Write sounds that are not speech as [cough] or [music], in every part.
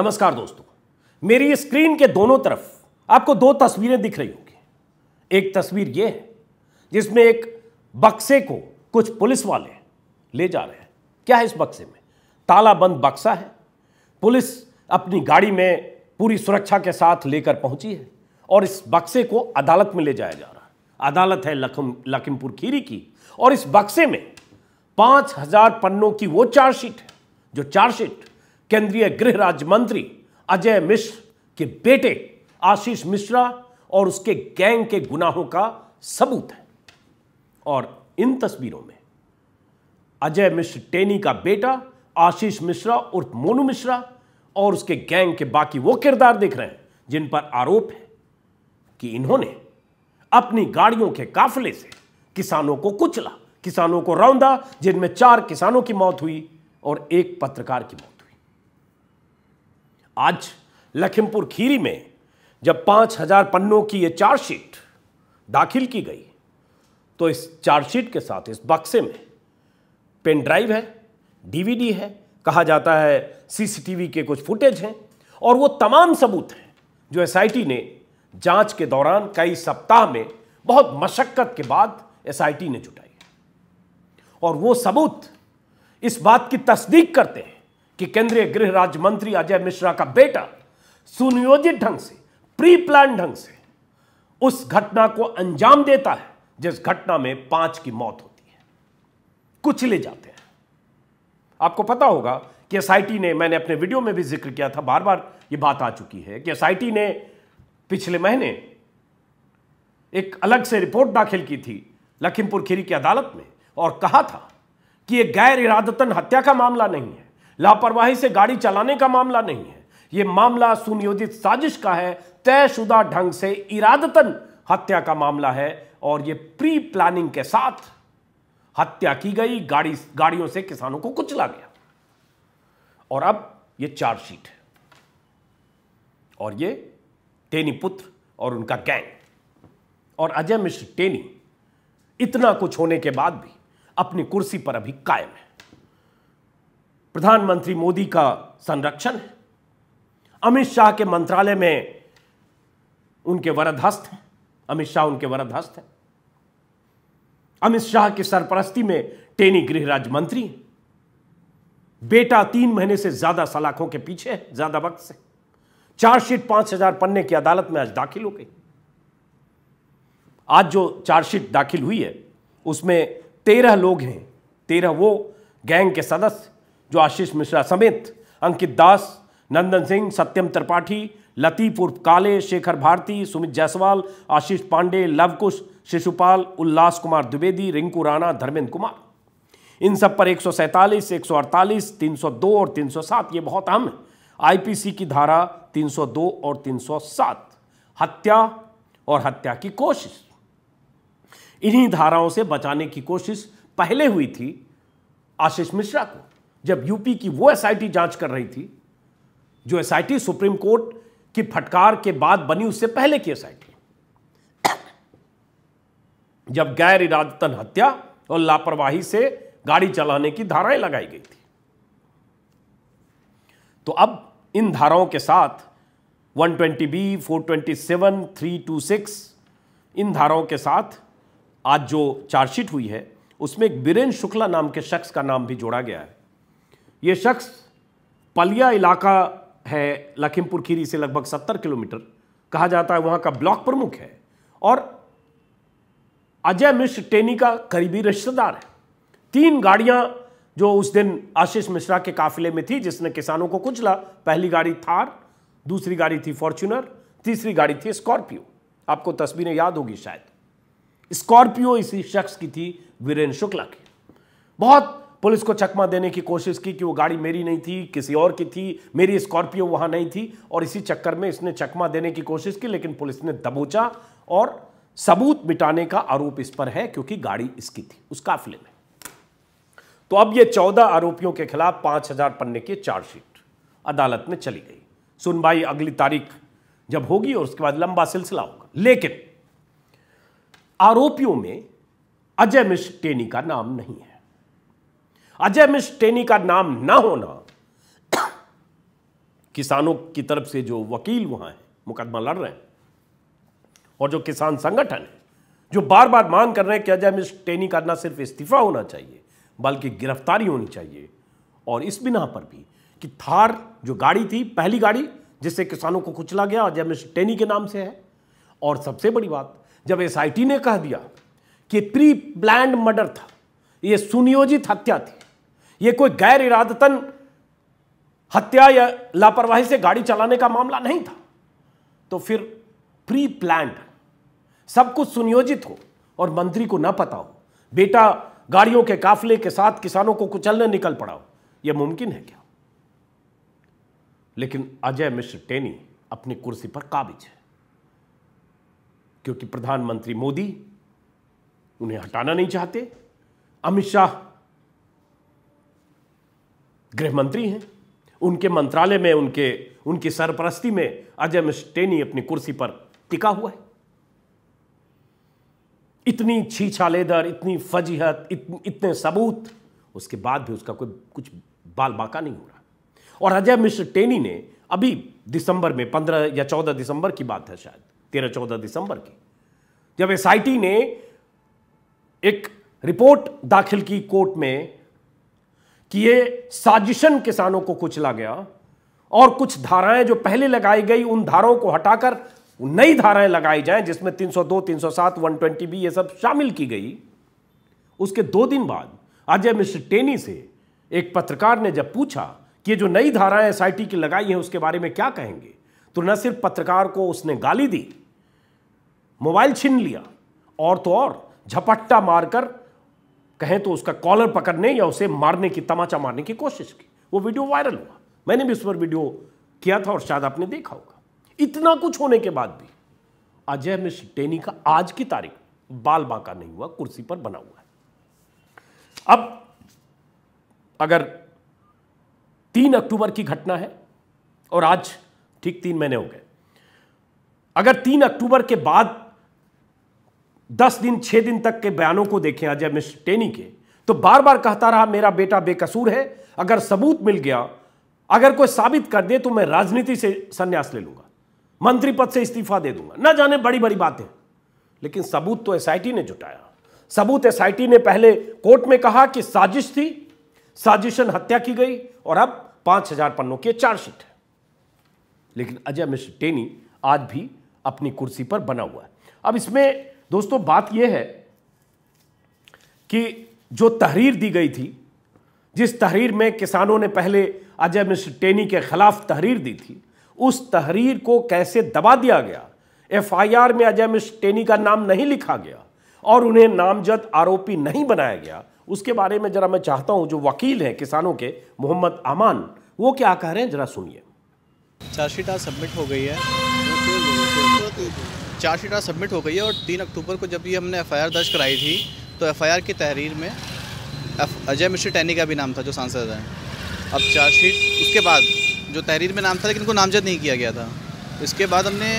नमस्कार दोस्तों मेरी स्क्रीन के दोनों तरफ आपको दो तस्वीरें दिख रही होंगी एक तस्वीर यह है जिसमें एक बक्से को कुछ पुलिस वाले ले जा रहे हैं क्या है इस बक्से में तालाबंद बक्सा है पुलिस अपनी गाड़ी में पूरी सुरक्षा के साथ लेकर पहुंची है और इस बक्से को अदालत में ले जाया जा रहा है अदालत है लखम लखीमपुर खीरी की और इस बक्से में पांच हजार पन्नों की वो चार्जशीट है जो चार्जशीट केंद्रीय गृह राज्य मंत्री अजय मिश्र के बेटे आशीष मिश्रा और उसके गैंग के गुनाहों का सबूत है और इन तस्वीरों में अजय मिश्र टेनी का बेटा आशीष मिश्रा उर्फ मोनू मिश्रा और उसके गैंग के बाकी वो किरदार दिख रहे हैं जिन पर आरोप है कि इन्होंने अपनी गाड़ियों के काफले से किसानों को कुचला किसानों को रौंदा जिनमें चार किसानों की मौत हुई और एक पत्रकार की मौत आज लखीमपुर खीरी में जब पाँच हजार पन्नों की ये चार्जशीट दाखिल की गई तो इस चार्जशीट के साथ इस बक्से में पेन ड्राइव है डीवीडी है कहा जाता है सीसीटीवी के कुछ फुटेज हैं और वो तमाम सबूत हैं जो एसआईटी ने जांच के दौरान कई सप्ताह में बहुत मशक्क़त के बाद एसआईटी ने जुटाई और वो सबूत इस बात की तस्दीक करते हैं कि केंद्रीय गृह राज्य मंत्री अजय मिश्रा का बेटा सुनियोजित ढंग से प्री प्लान ढंग से उस घटना को अंजाम देता है जिस घटना में पांच की मौत होती है कुछ ले जाते हैं आपको पता होगा कि एसआईटी ने मैंने अपने वीडियो में भी जिक्र किया था बार बार ये बात आ चुकी है कि एसआईटी ने पिछले महीने एक अलग से रिपोर्ट दाखिल की थी लखीमपुर खीरी की अदालत में और कहा था कि यह गैर इरादतन हत्या का मामला नहीं है लापरवाही से गाड़ी चलाने का मामला नहीं है यह मामला सुनियोजित साजिश का है तयशुदा ढंग से इरादतन हत्या का मामला है और यह प्री प्लानिंग के साथ हत्या की गई गाड़ी गाड़ियों से किसानों को कुचला गया और अब यह चार्जशीट है और यह टेनी पुत्र और उनका गैंग और अजय मिश्र टेनी इतना कुछ होने के बाद भी अपनी कुर्सी पर अभी कायम है प्रधानमंत्री मोदी का संरक्षण है अमित शाह के मंत्रालय में उनके वरदहस्त हैं अमित शाह उनके वरदहस्त हैं अमित शाह की सरपरस्ती में टेनी गृह राज्य मंत्री बेटा तीन महीने से ज्यादा सलाखों के पीछे है ज्यादा वक्त से चार्जशीट पांच हजार पन्ने की अदालत में आज दाखिल हो गई आज जो चार्जशीट दाखिल हुई है उसमें तेरह लोग हैं तेरह वो गैंग के सदस्य जो आशीष मिश्रा समेत अंकित दास नंदन सिंह सत्यम त्रिपाठी लतीफ उर्फ काले शेखर भारती सुमित जायसवाल आशीष पांडे लवकुश शिशुपाल उल्लास कुमार द्विवेदी रिंकू राणा धर्मेंद्र कुमार इन सब पर 147, 148, 302 और 307 ये बहुत अहम है आईपीसी की धारा 302 और 307 हत्या और हत्या की कोशिश इन्हीं धाराओं से बचाने की कोशिश पहले हुई थी आशीष मिश्रा को जब यूपी की वो एसआईटी जांच कर रही थी जो एसआईटी सुप्रीम कोर्ट की फटकार के बाद बनी उससे पहले की एसआईटी जब गैर इरादतन हत्या और लापरवाही से गाड़ी चलाने की धाराएं लगाई गई थी तो अब इन धाराओं के साथ बी 427, 326 इन धाराओं के साथ आज जो चार्जशीट हुई है उसमें एक बीरेन शुक्ला नाम के शख्स का नाम भी जोड़ा गया है ये शख्स पलिया इलाका है लखीमपुर खीरी से लगभग सत्तर किलोमीटर कहा जाता है वहां का ब्लॉक प्रमुख है और अजय मिश्र टेनी का करीबी रिश्तेदार है तीन गाड़ियां जो उस दिन आशीष मिश्रा के काफिले में थी जिसने किसानों को कुचला पहली गाड़ी थार दूसरी गाड़ी थी फॉर्च्यूनर तीसरी गाड़ी थी स्कॉर्पियो आपको तस्वीरें याद होगी शायद स्कॉर्पियो इसी शख्स की थी वीरेन शुक्ला की बहुत पुलिस को चकमा देने की कोशिश की कि वो गाड़ी मेरी नहीं थी किसी और की थी मेरी स्कॉर्पियो वहां नहीं थी और इसी चक्कर में इसने चकमा देने की कोशिश की लेकिन पुलिस ने दबोचा और सबूत मिटाने का आरोप इस पर है क्योंकि गाड़ी इसकी थी उस काफिले में तो अब ये चौदह आरोपियों के खिलाफ पांच हजार पन्ने की चार्जशीट अदालत में चली गई सुनवाई अगली तारीख जब होगी और उसके बाद लंबा सिलसिला होगा लेकिन आरोपियों में अजय मिश्र टेनी का नाम नहीं है अजय टेनी का नाम ना होना किसानों की तरफ से जो वकील वहां है मुकदमा लड़ रहे हैं और जो किसान संगठन है जो बार बार मांग कर रहे हैं कि अजय टेनी का ना सिर्फ इस्तीफा होना चाहिए बल्कि गिरफ्तारी होनी चाहिए और इस बिना पर भी कि थार जो गाड़ी थी पहली गाड़ी जिससे किसानों को कुचला गया अजय टेनी के नाम से है और सबसे बड़ी बात जब एसआईटी ने कह दिया कि प्री प्लैंड मर्डर था यह सुनियोजित हत्या थी यह कोई गैर इरादतन हत्या या लापरवाही से गाड़ी चलाने का मामला नहीं था तो फिर प्री प्लान सब कुछ सुनियोजित हो और मंत्री को ना पता हो बेटा गाड़ियों के काफले के साथ किसानों को कुचलने निकल पड़ा हो यह मुमकिन है क्या लेकिन अजय मिश्र टेनी अपनी कुर्सी पर काबिज है क्योंकि प्रधानमंत्री मोदी उन्हें हटाना नहीं चाहते अमित शाह गृह मंत्री हैं उनके मंत्रालय में उनके उनकी सरपरस्ती में अजय मिस्टेनी अपनी कुर्सी पर टिका हुआ है इतनी छीछा लेदर इतनी फजीहत इतने सबूत उसके बाद भी उसका कोई कुछ बाल बाका नहीं हो रहा और अजय मिश्र टेनी ने अभी दिसंबर में पंद्रह या चौदह दिसंबर की बात है शायद तेरह चौदह दिसंबर की जब एसआईटी ने एक रिपोर्ट दाखिल की कोर्ट में कि ये साजिशन किसानों को कुचला गया और कुछ धाराएं जो पहले लगाई गई उन धाराओं को हटाकर नई धाराएं लगाई जाएं जिसमें 302, 307, 120 भी ये सब शामिल की गई उसके दो दिन बाद अजय मिश्र टेनी से एक पत्रकार ने जब पूछा कि ये जो नई धाराएं एस की लगाई हैं उसके बारे में क्या कहेंगे तो न सिर्फ पत्रकार को उसने गाली दी मोबाइल छीन लिया और तो और झपट्टा मारकर कहें तो उसका कॉलर पकड़ने या उसे मारने की तमाचा मारने की कोशिश की वो वीडियो वायरल हुआ मैंने भी उस पर वीडियो किया था और शायद आपने देखा होगा इतना कुछ होने के बाद भी अजय मिश्र टेनी का आज की तारीख बाल बांका नहीं हुआ कुर्सी पर बना हुआ है अब अगर तीन अक्टूबर की घटना है और आज ठीक तीन महीने हो गए अगर तीन अक्टूबर के बाद दस दिन छह दिन तक के बयानों को देखें अजय मिश्र टेनी के तो बार बार कहता रहा मेरा बेटा बेकसूर है अगर सबूत मिल गया अगर कोई साबित कर दे तो मैं राजनीति से संन्यास ले लूंगा मंत्री पद से इस्तीफा दे दूंगा ना जाने बड़ी बड़ी बातें लेकिन सबूत तो एसआईटी ने जुटाया सबूत एसआईटी ने पहले कोर्ट में कहा कि साजिश थी साजिशन हत्या की गई और अब पांच हजार पन्नों की चार्जशीट है लेकिन अजय मिश्र टेनी आज भी अपनी कुर्सी पर बना हुआ है अब इसमें दोस्तों बात यह है कि जो तहरीर दी गई थी जिस तहरीर में किसानों ने पहले अजय मिश्र टेनी के खिलाफ तहरीर दी थी उस तहरीर को कैसे दबा दिया गया एफआईआर में अजय मिश्र टेनी का नाम नहीं लिखा गया और उन्हें नामजद आरोपी नहीं बनाया गया उसके बारे में जरा मैं चाहता हूं जो वकील हैं किसानों के मोहम्मद अमान वो क्या कह रहे हैं जरा सुनिए चार्जशीट आज सबमिट हो गई है चार्जशीट आज सबमिट हो गई है और तीन अक्टूबर को जब ये हमने एफ दर्ज कराई थी तो एफ की तहरीर में अजय मिश्र टैनी का भी नाम था जो सांसद हैं अब चार्जशीट उसके बाद जो तहरीर में नाम था लेकिन उनको नामजद नहीं किया गया था इसके बाद हमने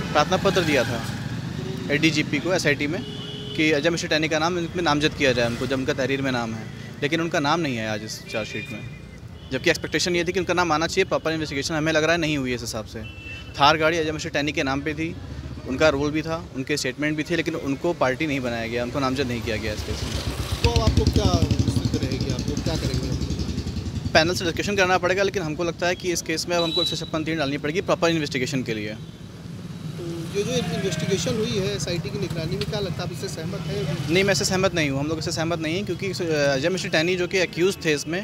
प्रार्थना पत्र दिया था एडीजीपी को एसआईटी में कि अजय मिश्र टैनी का नाम इनमें नामजद किया जाए उनको जब उनका तहरीर में नाम है लेकिन उनका नाम नहीं है आज इस चार्जशीट में जबकि एक्सपेक्टेशन ये थी कि उनका नाम आना चाहिए प्रॉपर इन्वेस्टिगेशन हमें लग रहा है नहीं हुई है इस हिसाब से थार गाड़ी अजय मिश्र टैनी के नाम पर थी उनका रोल भी था उनके स्टेटमेंट भी थे लेकिन उनको पार्टी नहीं बनाया गया उनको नामजद नहीं किया गया इस केस में तो आपको क्या क्या करेंगे पैनल से डिस्कशन करना पड़ेगा लेकिन हमको लगता है कि इस केस में अब हमको एक सौ छप्पन तीन डालनी पड़ेगी प्रॉपर इन्वेस्टिगेशन के लिए तो जो जो इन्वेस्टिगेशन हुई है एस की निगरानी में क्या लगता है आप इससे सहमत हैं नहीं मैं इससे सहमत नहीं हूँ हम लोग इससे सहमत नहीं क्योंकि अजय मिश्र टैनी जो कि एक्यूज़ थे इसमें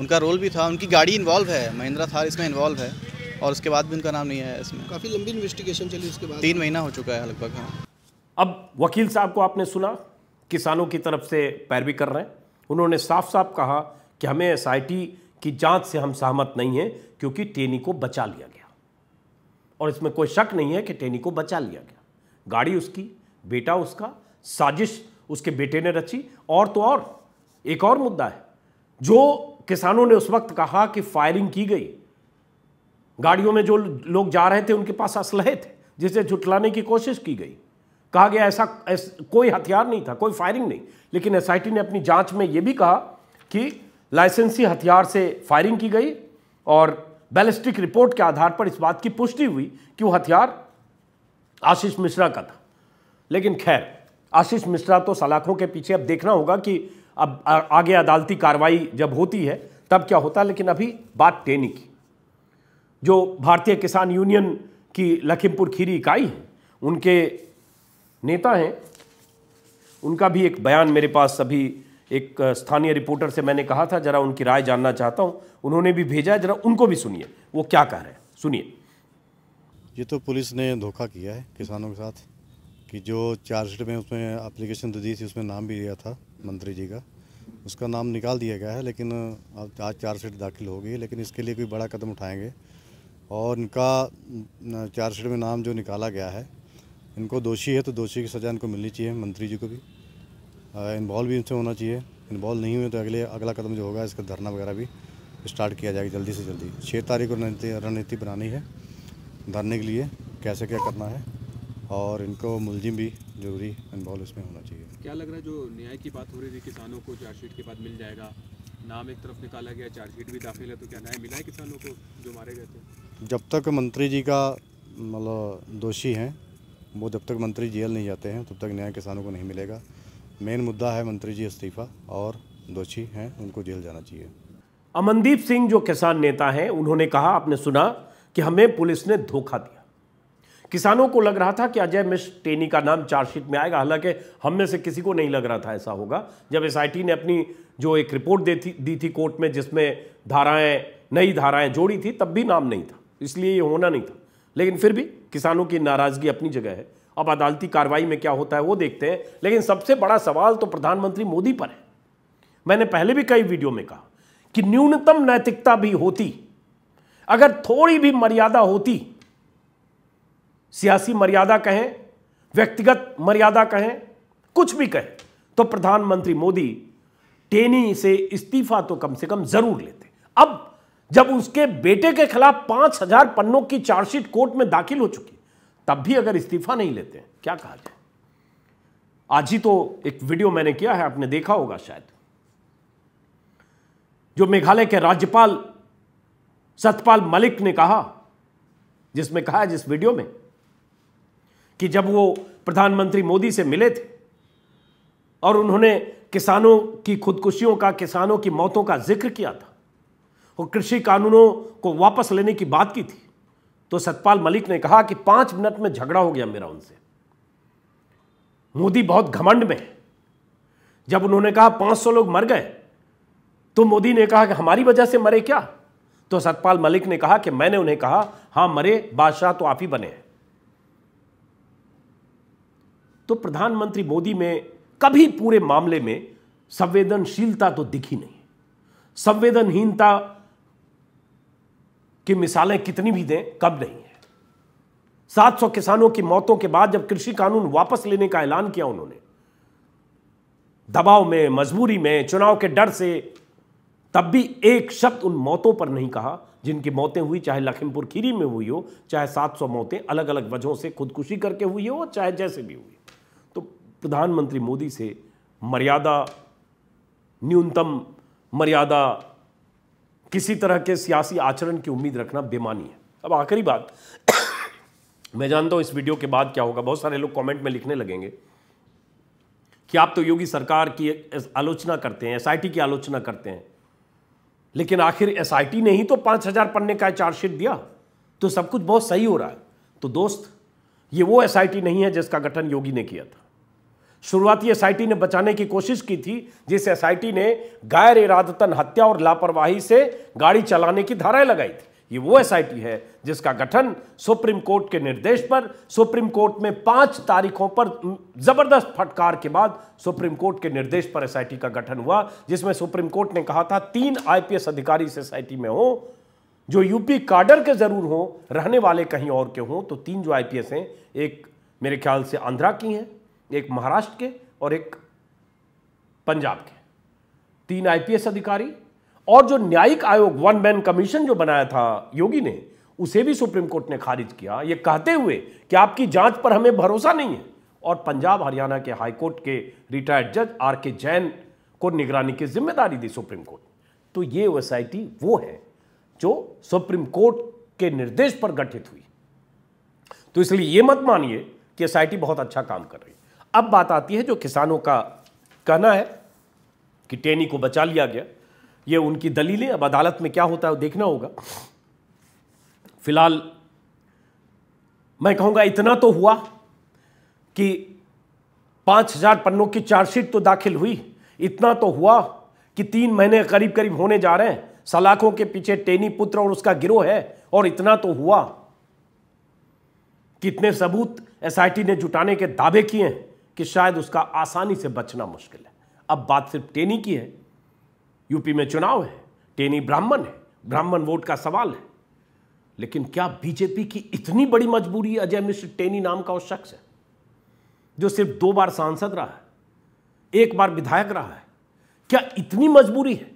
उनका रोल भी था उनकी गाड़ी इन्वॉल्व है महिंद्रा थार इसमें इन्वॉल्व है और उसके बाद भी उनका नाम नहीं आया इसमें काफ़ी लंबी इन्वेस्टिगेशन चली उसके बाद तीन महीना हो चुका है लगभग हाँ अब वकील साहब को आपने सुना किसानों की तरफ से पैरवी कर रहे हैं उन्होंने साफ साफ कहा कि हमें एस की जांच से हम सहमत नहीं हैं क्योंकि टेनी को बचा लिया गया और इसमें कोई शक नहीं है कि टेनी को बचा लिया गया गाड़ी उसकी बेटा उसका साजिश उसके बेटे ने रची और तो और एक और मुद्दा है जो किसानों ने उस वक्त कहा कि फायरिंग की गई गाड़ियों में जो लोग जा रहे थे उनके पास असलहे थे जिसे जुटलाने की कोशिश की गई कहा गया ऐसा ऐस, कोई हथियार नहीं था कोई फायरिंग नहीं लेकिन एस ने अपनी जांच में ये भी कहा कि लाइसेंसी हथियार से फायरिंग की गई और बैलिस्टिक रिपोर्ट के आधार पर इस बात की पुष्टि हुई कि वो हथियार आशीष मिश्रा का था लेकिन खैर आशीष मिश्रा तो सलाखों के पीछे अब देखना होगा कि अब आगे अदालती कार्रवाई जब होती है तब क्या होता है लेकिन अभी बात टेनी की जो भारतीय किसान यूनियन की लखीमपुर खीरी इकाई है उनके नेता हैं उनका भी एक बयान मेरे पास अभी एक स्थानीय रिपोर्टर से मैंने कहा था जरा उनकी राय जानना चाहता हूँ उन्होंने भी भेजा है जरा उनको भी सुनिए वो क्या कह रहे हैं सुनिए ये तो पुलिस ने धोखा किया है किसानों के साथ कि जो चार्जशीट में उसमें एप्लीकेशन तो दी थी उसमें नाम भी दिया था मंत्री जी का उसका नाम निकाल दिया गया है लेकिन आज चार्जशीट दाखिल हो गई लेकिन इसके लिए कोई बड़ा कदम उठाएंगे और इनका चार्जशीट में नाम जो निकाला गया है इनको दोषी है तो दोषी की सज़ा इनको मिलनी चाहिए मंत्री जी को भी इन्वॉल्व भी इनसे होना चाहिए इन्वॉल्व नहीं हुए तो अगले अगला कदम जो होगा इसका धरना वगैरह भी स्टार्ट किया जाएगा जल्दी से जल्दी छः तारीख को रणनीति बनानी है धरने के लिए कैसे क्या करना है और इनको मुलजिम भी जरूरी इन्वॉल्व इसमें होना चाहिए क्या लग रहा है जो न्याय की बात हो रही थी किसानों को चार्जशीट के बाद मिल जाएगा नाम एक तरफ निकाला गया चार्जशीट भी दाखिल है तो क्या न्याय मिला है किसानों को जो मारे गए थे जब तक मंत्री जी का मतलब दोषी हैं वो जब तक मंत्री जेल नहीं जाते हैं तब तक न्याय किसानों को नहीं मिलेगा मेन मुद्दा है मंत्री जी इस्तीफा और दोषी हैं उनको जेल जाना चाहिए अमनदीप सिंह जो किसान नेता हैं उन्होंने कहा आपने सुना कि हमें पुलिस ने धोखा दिया किसानों को लग रहा था कि अजय मिश्र टेनी का नाम चार्जशीट में आएगा हालांकि हम में से किसी को नहीं लग रहा था ऐसा होगा जब एसआईटी ने अपनी जो एक रिपोर्ट दे थी दी थी कोर्ट में जिसमें धाराएं नई धाराएं जोड़ी थी तब भी नाम नहीं था इसलिए ये होना नहीं था लेकिन फिर भी किसानों की नाराज़गी अपनी जगह है अब अदालती कार्रवाई में क्या होता है वो देखते हैं लेकिन सबसे बड़ा सवाल तो प्रधानमंत्री मोदी पर है मैंने पहले भी कई वीडियो में कहा कि न्यूनतम नैतिकता भी होती अगर थोड़ी भी मर्यादा होती सियासी मर्यादा कहें व्यक्तिगत मर्यादा कहें कुछ भी कहें तो प्रधानमंत्री मोदी टेनी से इस्तीफा तो कम से कम जरूर लेते जब उसके बेटे के खिलाफ पांच हजार पन्नों की चार्जशीट कोर्ट में दाखिल हो चुकी तब भी अगर इस्तीफा नहीं लेते हैं क्या कहा जाए आज ही तो एक वीडियो मैंने किया है आपने देखा होगा शायद जो मेघालय के राज्यपाल सतपाल मलिक ने कहा जिसमें कहा जिस वीडियो में कि जब वो प्रधानमंत्री मोदी से मिले थे और उन्होंने किसानों की खुदकुशियों का किसानों की मौतों का जिक्र किया था और कृषि कानूनों को वापस लेने की बात की थी तो सतपाल मलिक ने कहा कि पांच मिनट में झगड़ा हो गया मेरा उनसे मोदी बहुत घमंड में जब उन्होंने कहा 500 लोग मर गए तो मोदी ने कहा कि हमारी वजह से मरे क्या तो सतपाल मलिक ने कहा कि मैंने उन्हें कहा हां मरे बादशाह तो आप ही बने हैं तो प्रधानमंत्री मोदी में कभी पूरे मामले में संवेदनशीलता तो दिखी नहीं संवेदनहीनता कि मिसालें कितनी भी दें कब नहीं है 700 किसानों की मौतों के बाद जब कृषि कानून वापस लेने का ऐलान किया उन्होंने दबाव में मजबूरी में चुनाव के डर से तब भी एक शब्द उन मौतों पर नहीं कहा जिनकी मौतें हुई चाहे लखीमपुर खीरी में हुई हो चाहे 700 मौतें अलग अलग वजहों से खुदकुशी करके हुई हो चाहे जैसे भी हुई तो प्रधानमंत्री मोदी से मर्यादा न्यूनतम मर्यादा किसी तरह के सियासी आचरण की उम्मीद रखना बेमानी है अब आखिरी बात [coughs] मैं जानता हूं इस वीडियो के बाद क्या होगा बहुत सारे लोग कमेंट में लिखने लगेंगे कि आप तो योगी सरकार की आलोचना करते हैं एसआईटी की आलोचना करते हैं लेकिन आखिर एसआईटी ने ही तो पांच हज़ार पन्ने का चार्जशीट दिया तो सब कुछ बहुत सही हो रहा है तो दोस्त ये वो एसआईटी नहीं है जिसका गठन योगी ने किया था शुरुआती एस ने बचाने की कोशिश की थी जिस एस ने गैर इरादतन हत्या और लापरवाही से गाड़ी चलाने की धाराएं लगाई थी ये वो एस है जिसका गठन सुप्रीम कोर्ट के निर्देश पर सुप्रीम कोर्ट में पांच तारीखों पर जबरदस्त फटकार के बाद सुप्रीम कोर्ट के निर्देश पर एस का गठन हुआ जिसमें सुप्रीम कोर्ट ने कहा था तीन आईपीएस अधिकारी इस एसआईटी में हो जो यूपी काडर के जरूर हो रहने वाले कहीं और के हों तो तीन जो आईपीएस हैं एक मेरे ख्याल से आंध्रा की हैं एक महाराष्ट्र के और एक पंजाब के तीन आईपीएस अधिकारी और जो न्यायिक आयोग वन मैन कमीशन जो बनाया था योगी ने उसे भी सुप्रीम कोर्ट ने खारिज किया ये कहते हुए कि आपकी जांच पर हमें भरोसा नहीं है और पंजाब हरियाणा के हाईकोर्ट के रिटायर्ड जज आर के जैन को निगरानी की जिम्मेदारी दी सुप्रीम कोर्ट तो ये एस वो है जो सुप्रीम कोर्ट के निर्देश पर गठित हुई तो इसलिए यह मत मानिए कि एस बहुत अच्छा काम कर रही है अब बात आती है जो किसानों का कहना है कि टेनी को बचा लिया गया ये उनकी दलीलें अब अदालत में क्या होता है देखना होगा फिलहाल मैं कहूंगा इतना तो हुआ कि पांच हजार पन्नों की चार्जशीट तो दाखिल हुई इतना तो हुआ कि तीन महीने करीब करीब होने जा रहे हैं सलाखों के पीछे टेनी पुत्र और उसका गिरोह है और इतना तो हुआ कितने सबूत एसआईटी ने जुटाने के दावे किए हैं कि शायद उसका आसानी से बचना मुश्किल है अब बात सिर्फ टेनी की है यूपी में चुनाव है टेनी ब्राह्मण है ब्राह्मण वोट का सवाल है लेकिन क्या बीजेपी की इतनी बड़ी मजबूरी अजय मिश्र टेनी नाम का वो शख्स है जो सिर्फ दो बार सांसद रहा है एक बार विधायक रहा है क्या इतनी मजबूरी है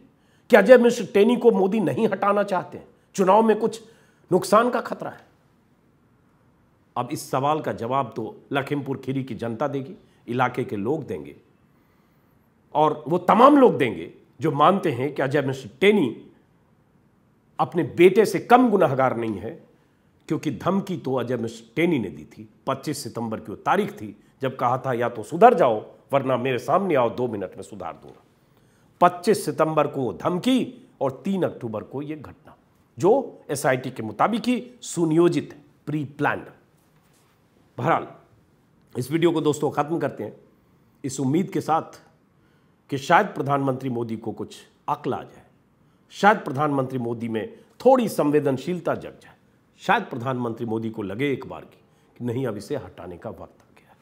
कि अजय मिश्र टेनी को मोदी नहीं हटाना चाहते हैं चुनाव में कुछ नुकसान का खतरा है अब इस सवाल का जवाब तो लखीमपुर खीरी की जनता देगी इलाके के लोग देंगे और वो तमाम लोग देंगे जो मानते हैं कि अजय मिश्र टेनी अपने बेटे से कम गुनाहगार नहीं है क्योंकि धमकी तो अजय मिश्र टेनी ने दी थी 25 सितंबर की वो तारीख थी जब कहा था या तो सुधर जाओ वरना मेरे सामने आओ दो मिनट में सुधार दूंगा 25 सितंबर को धमकी और 3 अक्टूबर को यह घटना जो एसआईटी के मुताबिक ही सुनियोजित प्री प्लान बहरहाल इस वीडियो को दोस्तों ख़त्म करते हैं इस उम्मीद के साथ कि शायद प्रधानमंत्री मोदी को कुछ अकल आ जाए शायद प्रधानमंत्री मोदी में थोड़ी संवेदनशीलता जग जाए शायद प्रधानमंत्री मोदी को लगे एक बार की कि नहीं अब इसे हटाने का वक्त आ गया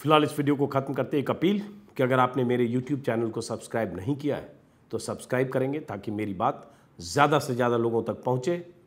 फिलहाल इस वीडियो को ख़त्म करते एक अपील कि अगर आपने मेरे यूट्यूब चैनल को सब्सक्राइब नहीं किया है तो सब्सक्राइब करेंगे ताकि मेरी बात ज़्यादा से ज़्यादा लोगों तक पहुँचे